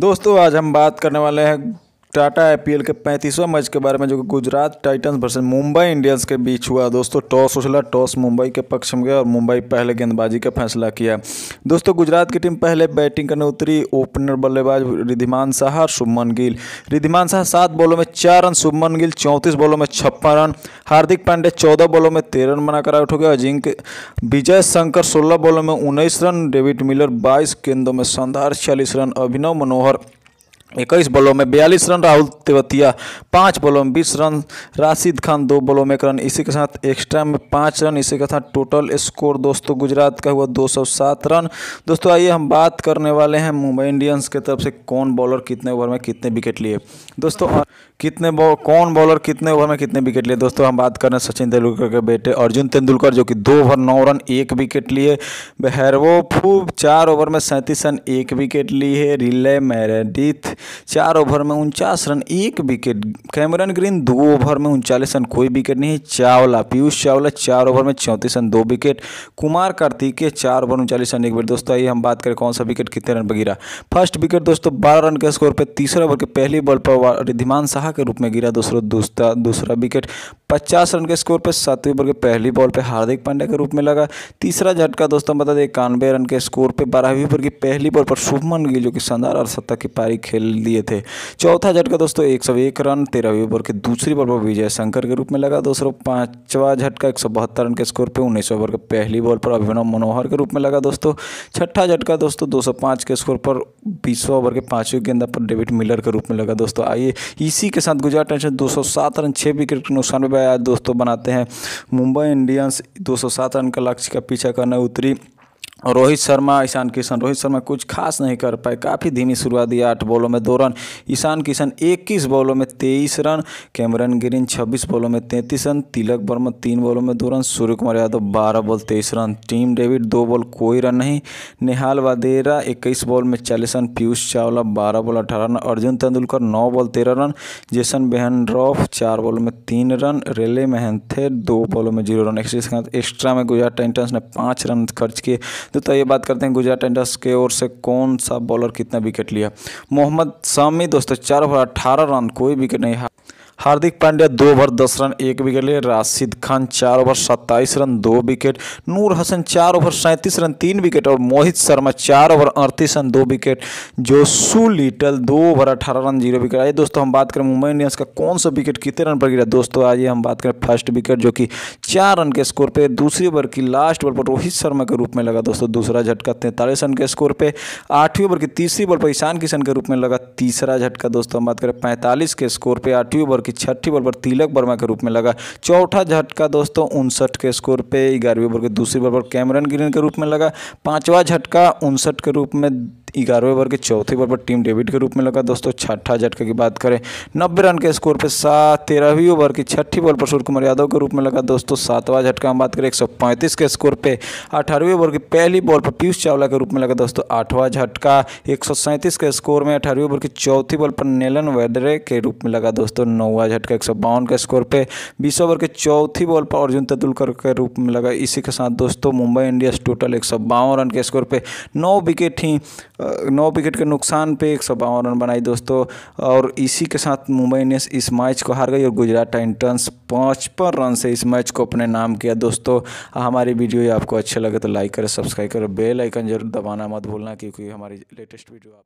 दोस्तों आज हम बात करने वाले हैं टाटा आईपीएल के पैंतीसवें मैच के बारे में जो कि Gujarat Titans versus Mumbai Indians के बीच हुआ दोस्तों टॉस उछला टॉस मुंबई के पक्ष में गया और मुंबई पहले गेंदबाजी का फैसला किया दोस्तों गुजरात की टीम पहले बैटिंग करने उतरी ओपनर बल्लेबाज रिधिमान शाह और शुभमन गिल रिधिमान शाह सात बॉलों में चार रन शुभमन गिल चौंतीस बॉलों में छप्पन रन हार्दिक पांडे चौदह बॉलों में तेरह रन बनाकर आउट हो गया अजिंक विजय शंकर सोलह बॉलों में उन्नीस रन डेविड मिलर बाईस गेंदों में शानदार छियालीस रन अभिनव मनोहर इक्कीस बॉलों में बयालीस रन राहुल तेवतिया पाँच बॉलों में बीस रन राशिद खान दो बॉलों में एक रन इसी के साथ एक्स्ट्रा में पाँच रन इसी के साथ टोटल स्कोर दोस्तों गुजरात का हुआ 207 रन दोस्तों आइए हम बात करने वाले हैं मुंबई इंडियंस के तरफ से कौन बॉलर कितने ओवर में कितने विकेट लिए दोस्तों कितने बॉ कौन बॉलर कितने ओवर में कितने विकेट लिए दोस्तों हम बात कर रहे हैं सचिन तेंदुलकर के बेटे अर्जुन तेंदुलकर जो कि दो ओवर नौ रन एक विकेट लिए बहरवो फूब चार ओवर में सैंतीस रन एक विकेट लिए रिले मैरेडिथ चार ओवर में उनचास रन एक विकेट कैमरन ग्रीन दो ओवर में उनचालीस रन कोई विकेट नहीं चावला पीयूष चावला चार ओवर में चौंतीस रन दो विकेट कुमार कार्तिकेय चार ओवर उनचालीस रन एक विकेट दोस्तों आइए हम बात करें कौन सा विकेट कितने रन पर गिरा फर्स्ट विकेट दोस्तों बारह रन के स्कोर पर तीसरा ओवर के पहली बॉल पर रिधिमान शाह के रूप में गिरा दूसरा दूसरा दूसरा विकेट पचास रन के स्कोर पर सातवें ओवर के पहली बॉल पर हार्दिक पांड्या के रूप में लगा तीसरा झटका दोस्तों बता दें इक्यानवे रन के स्कोर पर बारहवीं ओवर की पहली बॉल पर शुभमन गिल जो कि शानदार और सत्ता की पारी खेल लिए थे चौथा झटका दोस्तों एक सौ एक रन तेरहवीं ओवर के दूसरी बॉल पर विजय शंकर के रूप में लगा दोस्तों पांचवा झटका एक सौ बहत्तर रन के स्कोर पर उन्नीस ओवर के पहली बॉल पर अभिनव मनोहर के रूप में लगा दोस्तों छठा झटका दोस्तों दो सौ पाँच के स्कोर पर बीसवा ओवर के पांचवें गेंद पर डेविड मिलर के रूप में लगा दोस्तों आइए इसी के साथ गुजरात टाइटन दो सौ सात रन छः विकेट के नुकसान में आज दोस्तों बनाते हैं मुंबई इंडियंस दो सौ सात रन का लक्ष्य का पीछा करने उतरी और रोहित शर्मा ईशान किशन रोहित शर्मा कुछ खास नहीं कर पाए काफ़ी धीमी शुरुआत दी आठ बॉलों में दो रन ईशान किशन 21 बॉलों में 23 रन कैमरन ग्रीन 26 बॉलों में 33 रन तिलक वर्मा तीन बॉलों में दो रन सूर्य कुमार यादव बारह बॉल तेईस रन टीम डेविड दो बॉल कोई रन नहीं नेहाल वादेरा इक्कीस बॉल में चालीस रन पीयूष चावला बारह बॉल अठारह रन अर्जुन तेंदुलकर नौ बॉल तेरह रन जेसन रॉफ चार बॉलों में तीन रन रेले महंथे दो बॉलों में जीरो रन एक्सट्रा में गुजरात टाइटन्स ने पाँच रन खर्च किए तो, तो ये बात करते हैं गुजरात टेंडर्स के ओर से कौन सा बॉलर कितना विकेट लिया मोहम्मद शामी दोस्तों चार ओवर अट्ठारह रन कोई विकेट नहीं हार हार्दिक पांड्या दो ओवर दस रन एक विकेट लिए राशिद खान चार ओवर सत्ताईस रन दो विकेट नूर हसन चार ओवर सैंतीस रन तीन विकेट और मोहित शर्मा चार ओवर अड़तीस रन दो विकेट जोसू लिटल दो ओवर अठारह रन जीरो विकेट आइए दोस्तों हम बात करें मुंबई इंडियंस का कौन सा विकेट कितने रन पर गिरा दोस्तों आइए हम बात करें फर्स्ट विकेट जो कि चार रन के स्कोर पर दूसरी ओवर की लास्ट बॉल पर रोहित शर्मा के रूप में लगा दोस्तों दूसरा झटका तैंतालीस रन के स्कोर पर आठवीं ओवर की तीसरी बॉल पर ईशान किशन के रूप में लगा तीसरा झटका दोस्तों हम बात करें पैंतालीस के स्कोर पर आठवीं ओवर कि छठी बॉल पर तिलक वर्मा के रूप में लगा चौथा झटका दोस्तों उनसठ के स्कोर पे ग्यारहवीं बॉल के दूसरी बॉल पर कैमरन ग्रीन के रूप में लगा पाँचवा झटका उनसठ के रूप में ग्यारहवें ओवर के चौथे ओवर पर टीम डेविड के रूप में लगा दोस्तों छठा झटके की बात करें नब्बे रन के स्कोर पर सात तेरहवीं ओवर की छठी बॉल पर सूर्य कुमार यादव के रूप में लगा दोस्तों सातवां झटका हम बात करें एक के स्कोर पर अठारहवीं ओवर की पहली बॉल पर पीयूष चावला के रूप में लगा दोस्तों आठवां झटका एक के स्कोर में अठारहवीं ओवर की चौथी बॉल पर नेलन वेडरे के रूप में लगा दोस्तों नौवा झटका एक के स्कोर पर बीस ओवर के चौथी बॉल पर अर्जुन तेंदुलकर के रूप में लगा इसी के साथ दोस्तों मुंबई इंडियंस टोटल एक रन के स्कोर पर नौ विकेट ही नौ विकेट के नुकसान पे एक रन बनाई दोस्तों और इसी के साथ मुंबई इंडियंस इस मैच को हार गई और गुजरात टाइटन्स पचपन रन से इस मैच को अपने नाम किया दोस्तों हमारी वीडियो आपको अच्छे लगे तो लाइक करें सब्सक्राइब करें बेल आइकन जरूर दबाना मत भूलना क्योंकि हमारी लेटेस्ट वीडियो आप